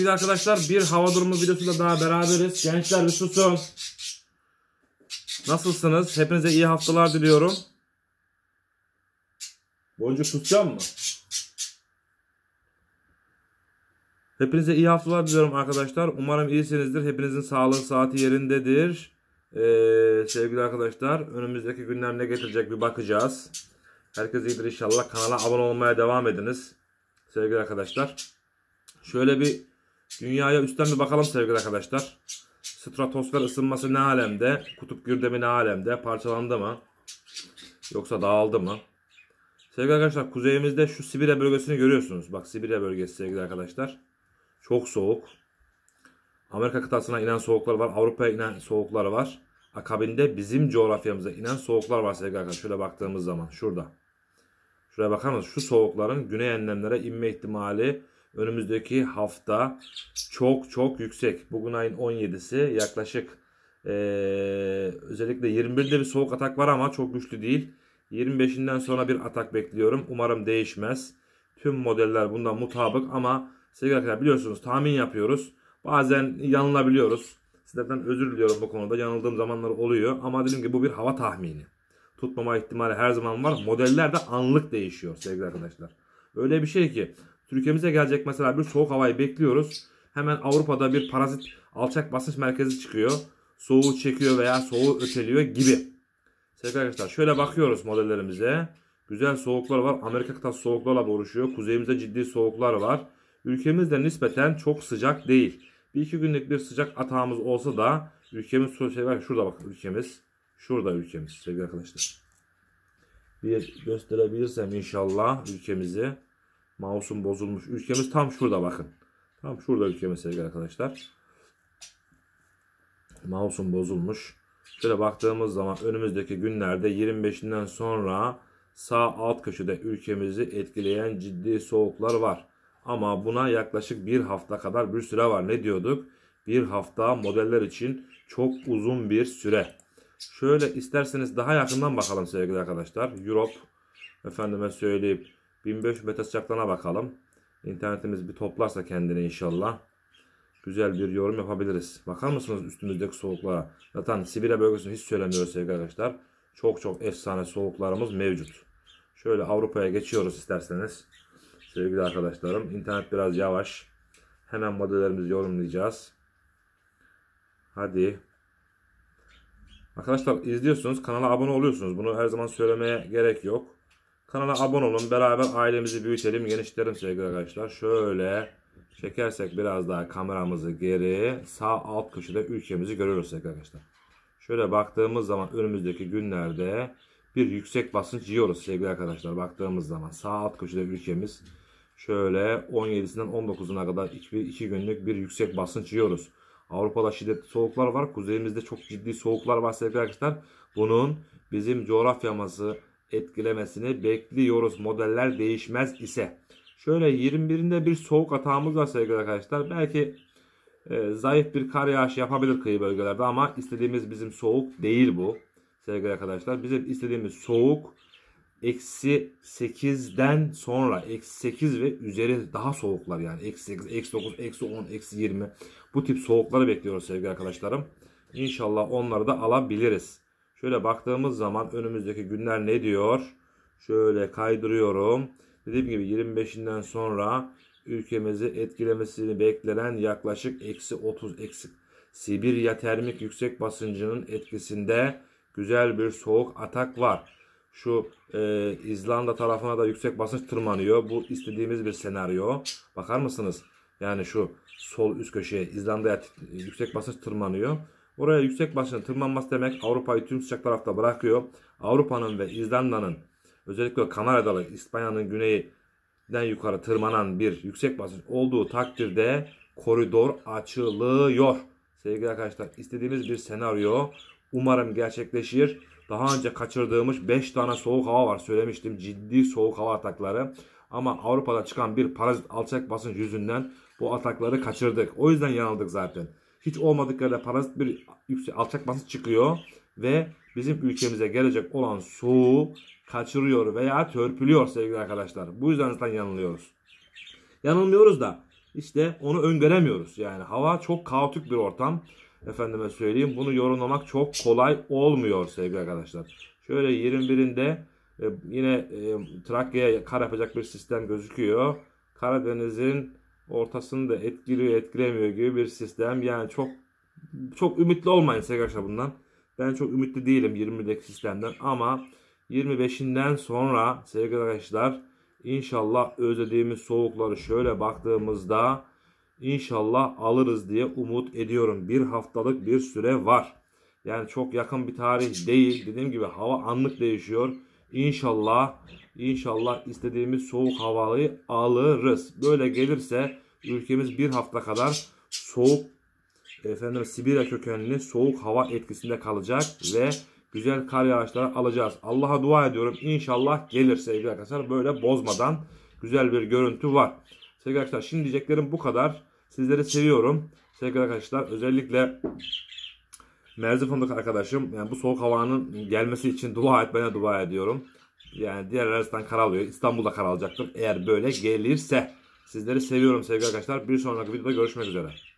Sevgili arkadaşlar bir hava durumu videosuyla daha beraberiz. Gençler bir susun. Nasılsınız? Hepinize iyi haftalar diliyorum. Boncuk tutacağım mı? Hepinize iyi haftalar diliyorum arkadaşlar. Umarım iyisinizdir. Hepinizin sağlığı saati yerindedir. Ee, sevgili arkadaşlar önümüzdeki günler ne getirecek bir bakacağız. Herkes iyidir inşallah. Kanala abone olmaya devam ediniz. Sevgili arkadaşlar. Şöyle bir Dünyaya üstten bir bakalım sevgili arkadaşlar. Stratosfer ısınması ne alemde? Kutup gürdemi ne alemde? Parçalandı mı? Yoksa dağıldı mı? Sevgili arkadaşlar kuzeyimizde şu Sibirya bölgesini görüyorsunuz. Bak Sibirya bölgesi sevgili arkadaşlar. Çok soğuk. Amerika kıtasına inen soğuklar var. Avrupa'ya inen soğuklar var. Akabinde bizim coğrafyamıza inen soğuklar var sevgili arkadaşlar. Şöyle baktığımız zaman şurada. Şuraya bakar mısınız? Şu soğukların güney enlemlere inme ihtimali önümüzdeki hafta çok çok yüksek. Bugün ayın 17'si yaklaşık e, özellikle 21'de bir soğuk atak var ama çok güçlü değil. 25'inden sonra bir atak bekliyorum. Umarım değişmez. Tüm modeller bundan mutabık ama sevgili arkadaşlar biliyorsunuz tahmin yapıyoruz. Bazen yanılabiliyoruz. Sizlerden özür diliyorum bu konuda. Yanıldığım zamanlar oluyor. Ama dedim ki bu bir hava tahmini. Tutmama ihtimali her zaman var. Modeller de anlık değişiyor sevgili arkadaşlar. Öyle bir şey ki Türkiye'mize gelecek mesela bir soğuk havayı bekliyoruz. Hemen Avrupa'da bir parazit alçak basınç merkezi çıkıyor. Soğuğu çekiyor veya soğuğu öteliyor gibi. Sevgili arkadaşlar şöyle bakıyoruz modellerimize. Güzel soğuklar var. Amerika kıtası soğuklarla boğuşuyor. Kuzeyimizde ciddi soğuklar var. Ülkemizde nispeten çok sıcak değil. Bir iki günlük bir sıcak atağımız olsa da ülkemiz şey var. Şurada bak ülkemiz. Şurada ülkemiz sevgili arkadaşlar. Bir gösterebilirsem inşallah ülkemizi. Mouse'um bozulmuş. Ülkemiz tam şurada bakın. Tam şurada ülkemiz sevgili arkadaşlar. Mouse'um bozulmuş. Şöyle baktığımız zaman önümüzdeki günlerde 25'inden sonra sağ alt köşede ülkemizi etkileyen ciddi soğuklar var. Ama buna yaklaşık bir hafta kadar bir süre var. Ne diyorduk? Bir hafta modeller için çok uzun bir süre. Şöyle isterseniz daha yakından bakalım sevgili arkadaşlar. Europe efendime söyleyip 1500 beta sıcaklığına bakalım. İnternetimiz bir toplarsa kendini inşallah. Güzel bir yorum yapabiliriz. Bakar mısınız üstümüzdeki soğuklara? Zaten Sibirya bölgesini hiç söylemiyoruz sevgili arkadaşlar. Çok çok efsane soğuklarımız mevcut. Şöyle Avrupa'ya geçiyoruz isterseniz. Sevgili arkadaşlarım internet biraz yavaş. Hemen modellerimizi yorumlayacağız. Hadi. Arkadaşlar izliyorsunuz kanala abone oluyorsunuz. Bunu her zaman söylemeye gerek yok. Kanala abone olun. Beraber ailemizi büyütelim, genişletelim sevgili arkadaşlar. Şöyle çekersek biraz daha kameramızı geri sağ alt köşede ülkemizi görüyoruz sevgili arkadaşlar. Şöyle baktığımız zaman önümüzdeki günlerde bir yüksek basınç yiyoruz sevgili arkadaşlar. Baktığımız zaman sağ alt köşede ülkemiz şöyle 17'sinden 19'una kadar 2 günlük bir yüksek basınç yiyoruz. Avrupa'da şiddetli soğuklar var. Kuzeyimizde çok ciddi soğuklar var sevgili arkadaşlar. Bunun bizim coğrafyamızı etkilemesini bekliyoruz modeller değişmez ise. Şöyle 21'inde bir soğuk atağımız var sevgili arkadaşlar. Belki e, zayıf bir kar yağışı yapabilir kıyı bölgelerde ama istediğimiz bizim soğuk değil bu sevgili arkadaşlar. Bizim istediğimiz soğuk eksi 8'den sonra eksi 8 ve üzeri daha soğuklar yani eksi 8, eksi 9, eksi 10, eksi 20 bu tip soğukları bekliyoruz sevgili arkadaşlarım. İnşallah onları da alabiliriz. Şöyle baktığımız zaman önümüzdeki günler ne diyor? Şöyle kaydırıyorum. Dediğim gibi 25'inden sonra ülkemizi etkilemesini beklenen yaklaşık eksi 30 eksi Sibirya termik yüksek basıncının etkisinde güzel bir soğuk atak var. Şu e, İzlanda tarafına da yüksek basınç tırmanıyor. Bu istediğimiz bir senaryo. Bakar mısınız? Yani şu sol üst köşeye İzlanda'ya yüksek basınç tırmanıyor. Oraya yüksek başına tırmanması demek Avrupa'yı tüm sıcak tarafta bırakıyor. Avrupa'nın ve İzlanda'nın özellikle Kanada'lı İspanya'nın güneyden yukarı tırmanan bir yüksek basınç olduğu takdirde koridor açılıyor. Sevgili arkadaşlar istediğimiz bir senaryo umarım gerçekleşir. Daha önce kaçırdığımız 5 tane soğuk hava var söylemiştim ciddi soğuk hava atakları. Ama Avrupa'da çıkan bir parazit alçak basınç yüzünden bu atakları kaçırdık. O yüzden yanıldık zaten hiç olmadık yerde parazit bir yüksek, alçak basınç çıkıyor ve bizim ülkemize gelecek olan soğuğu kaçırıyor veya törpülüyor sevgili arkadaşlar. Bu yüzden zaten yanılıyoruz. Yanılmıyoruz da işte onu öngöremiyoruz. Yani hava çok kaotik bir ortam. Efendime söyleyeyim bunu yorumlamak çok kolay olmuyor sevgili arkadaşlar. Şöyle 21'inde e, yine e, Trakya'ya kar yapacak bir sistem gözüküyor. Karadeniz'in ortasını da etkiliyor etkilemiyor gibi bir sistem. Yani çok çok ümitli olmayın size arkadaşlar bundan. Ben çok ümitli değilim 20'deki sistemden ama 25'inden sonra sevgili arkadaşlar inşallah özlediğimiz soğukları şöyle baktığımızda inşallah alırız diye umut ediyorum. Bir haftalık bir süre var. Yani çok yakın bir tarih değil. Dediğim gibi hava anlık değişiyor. İnşallah, inşallah istediğimiz soğuk havayı alırız. Böyle gelirse ülkemiz bir hafta kadar soğuk, efendim Sibirya kökenli soğuk hava etkisinde kalacak ve güzel kar yağışları alacağız. Allah'a dua ediyorum. İnşallah gelir sevgili arkadaşlar. Böyle bozmadan güzel bir görüntü var. Sevgili arkadaşlar şimdi diyeceklerim bu kadar. Sizleri seviyorum. Sevgili arkadaşlar özellikle Merzifon'daki arkadaşım yani bu soğuk havanın gelmesi için dua etmene dua ediyorum. Yani diğer Aras'tan karalıyor. İstanbul'da karalacaktır eğer böyle gelirse. Sizleri seviyorum sevgili arkadaşlar. Bir sonraki videoda görüşmek üzere.